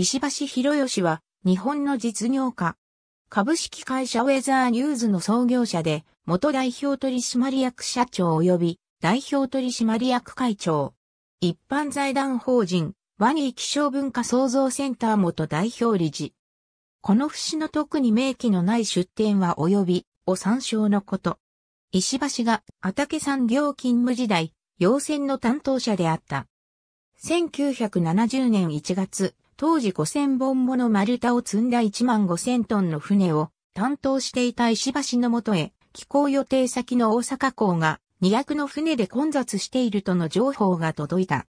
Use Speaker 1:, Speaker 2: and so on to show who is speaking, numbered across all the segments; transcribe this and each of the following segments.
Speaker 1: 石橋博義は日本の実業家。株式会社ウェザーニューズの創業者で、元代表取締役社長及び代表取締役会長。一般財団法人、ワニー気象文化創造センター元代表理事。この節の特に明記のない出典は及び、を参照のこと。石橋が、畑産業勤務時代、要選の担当者であった。1970年1月、当時5000本もの丸太を積んだ1万5000トンの船を担当していた石橋のもとへ、寄港予定先の大阪港が2 0の船で混雑しているとの情報が届いた。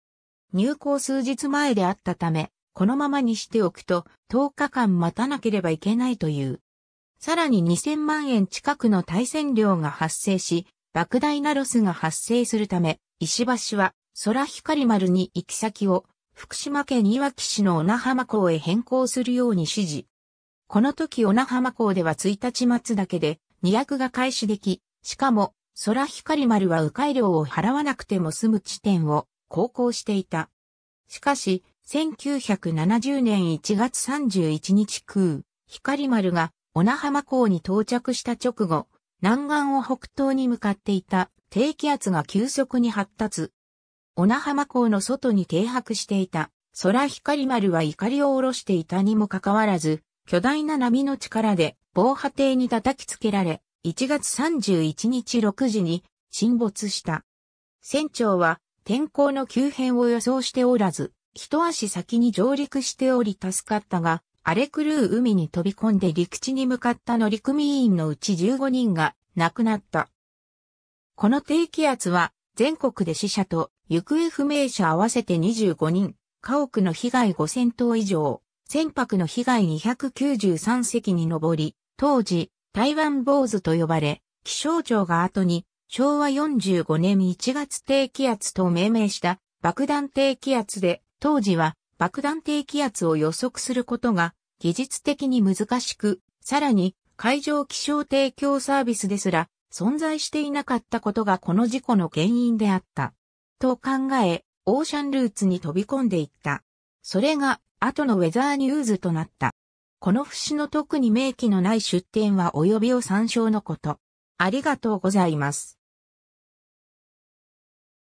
Speaker 1: 入港数日前であったため、このままにしておくと10日間待たなければいけないという。さらに2000万円近くの対戦量が発生し、莫大なロスが発生するため、石橋は空光丸に行き先を福島県いわき市の小名浜港へ変更するように指示。この時小名浜港では1日末だけで2役が開始でき、しかも、空光丸は迂回料を払わなくても済む地点を航行していた。しかし、1970年1月31日空、光丸が小名浜港に到着した直後、南岸を北東に向かっていた低気圧が急速に発達、小名浜港の外に停泊していた空光丸は怒りを下ろしていたにもかかわらず、巨大な波の力で防波堤に叩きつけられ、1月31日6時に沈没した。船長は天候の急変を予想しておらず、一足先に上陸しており助かったが、荒れ狂う海に飛び込んで陸地に向かった乗組員のうち15人が亡くなった。この低気圧は全国で死者と行方不明者合わせて25人、家屋の被害5000棟以上、船舶の被害293隻に上り、当時、台湾坊主と呼ばれ、気象庁が後に、昭和45年1月低気圧と命名した爆弾低気圧で、当時は爆弾低気圧を予測することが技術的に難しく、さらに海上気象提供サービスですら存在していなかったことがこの事故の原因であった。と考え、オーシャンルーツに飛び込んでいった。それが、後のウェザーニューズとなった。この節の特に明記のない出典は及びを参照のこと。ありがとうございます。